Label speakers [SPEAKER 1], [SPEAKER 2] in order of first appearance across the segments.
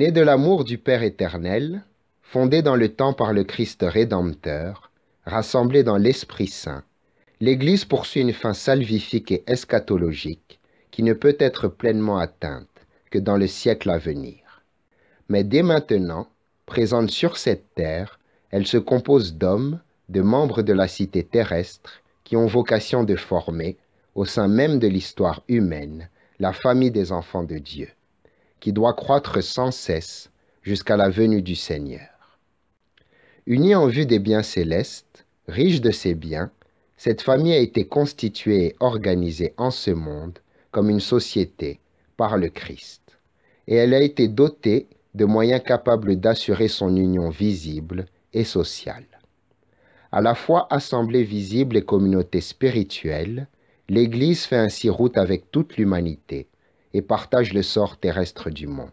[SPEAKER 1] Née de l'amour du Père éternel, fondée dans le temps par le Christ Rédempteur, rassemblée dans l'Esprit Saint, l'Église poursuit une fin salvifique et eschatologique qui ne peut être pleinement atteinte que dans le siècle à venir. Mais dès maintenant, présente sur cette terre, elle se compose d'hommes, de membres de la cité terrestre, qui ont vocation de former, au sein même de l'histoire humaine, la famille des enfants de Dieu qui doit croître sans cesse jusqu'à la venue du Seigneur. Unie en vue des biens célestes, riche de ses biens, cette famille a été constituée et organisée en ce monde comme une société par le Christ, et elle a été dotée de moyens capables d'assurer son union visible et sociale. À la fois assemblée visible et communauté spirituelle, l'Église fait ainsi route avec toute l'humanité et partage le sort terrestre du monde.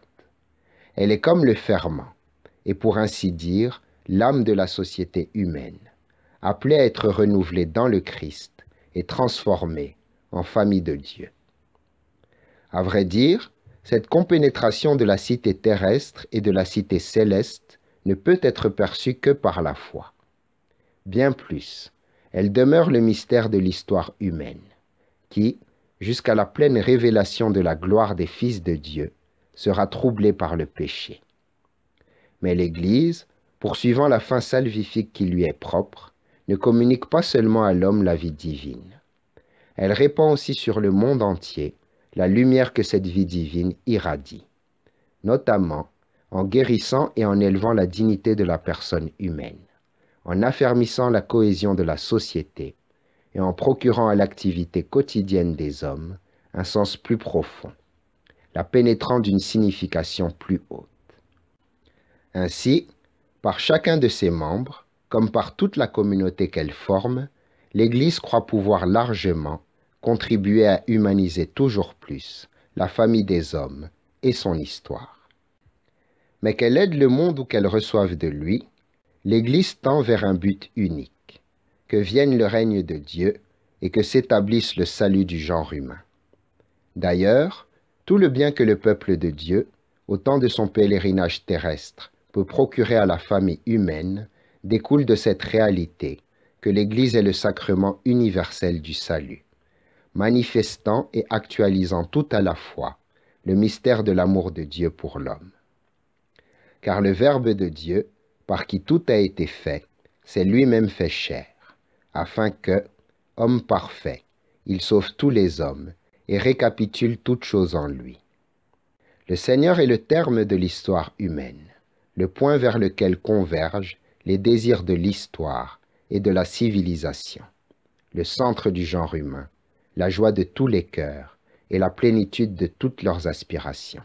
[SPEAKER 1] Elle est comme le ferment, et pour ainsi dire, l'âme de la société humaine, appelée à être renouvelée dans le Christ et transformée en famille de Dieu. À vrai dire, cette compénétration de la cité terrestre et de la cité céleste ne peut être perçue que par la foi. Bien plus, elle demeure le mystère de l'histoire humaine, qui, jusqu'à la pleine révélation de la gloire des fils de Dieu, sera troublée par le péché. Mais l'Église, poursuivant la fin salvifique qui lui est propre, ne communique pas seulement à l'homme la vie divine. Elle répand aussi sur le monde entier la lumière que cette vie divine irradie, notamment en guérissant et en élevant la dignité de la personne humaine, en affermissant la cohésion de la société et en procurant à l'activité quotidienne des hommes un sens plus profond, la pénétrant d'une signification plus haute. Ainsi, par chacun de ses membres, comme par toute la communauté qu'elle forme, l'Église croit pouvoir largement contribuer à humaniser toujours plus la famille des hommes et son histoire. Mais qu'elle aide le monde ou qu'elle reçoive de lui, l'Église tend vers un but unique, que vienne le règne de Dieu et que s'établisse le salut du genre humain. D'ailleurs, tout le bien que le peuple de Dieu, au temps de son pèlerinage terrestre, peut procurer à la famille humaine découle de cette réalité que l'Église est le sacrement universel du salut, manifestant et actualisant tout à la fois le mystère de l'amour de Dieu pour l'homme. Car le Verbe de Dieu, par qui tout a été fait, s'est lui-même fait chair afin que, homme parfait, il sauve tous les hommes et récapitule toutes choses en lui. Le Seigneur est le terme de l'histoire humaine, le point vers lequel convergent les désirs de l'histoire et de la civilisation, le centre du genre humain, la joie de tous les cœurs et la plénitude de toutes leurs aspirations.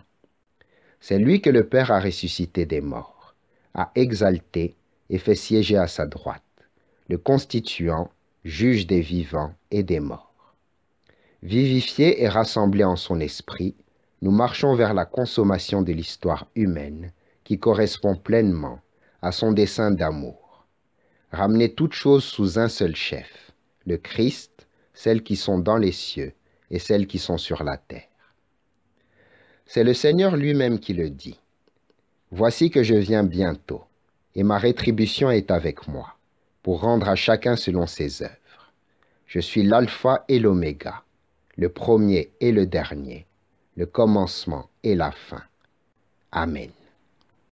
[SPEAKER 1] C'est lui que le Père a ressuscité des morts, a exalté et fait siéger à sa droite le constituant, juge des vivants et des morts. Vivifiés et rassemblés en son esprit, nous marchons vers la consommation de l'histoire humaine qui correspond pleinement à son dessein d'amour. Ramener toutes choses sous un seul chef, le Christ, celles qui sont dans les cieux et celles qui sont sur la terre. C'est le Seigneur lui-même qui le dit. Voici que je viens bientôt, et ma rétribution est avec moi, pour rendre à chacun selon ses œuvres. Je suis l'alpha et l'oméga, le premier et le dernier, le commencement et la fin. Amen.